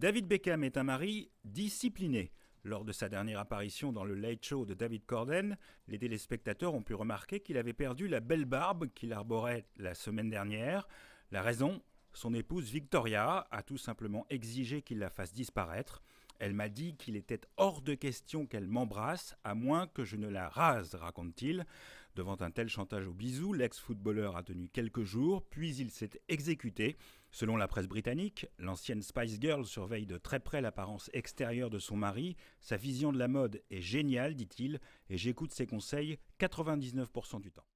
David Beckham est un mari discipliné. Lors de sa dernière apparition dans le Late Show de David Corden, les téléspectateurs ont pu remarquer qu'il avait perdu la belle barbe qu'il arborait la semaine dernière. La raison son épouse Victoria a tout simplement exigé qu'il la fasse disparaître. Elle m'a dit qu'il était hors de question qu'elle m'embrasse, à moins que je ne la rase, raconte-t-il. Devant un tel chantage au bisou, l'ex-footballeur a tenu quelques jours, puis il s'est exécuté. Selon la presse britannique, l'ancienne Spice Girl surveille de très près l'apparence extérieure de son mari. Sa vision de la mode est géniale, dit-il, et j'écoute ses conseils 99% du temps.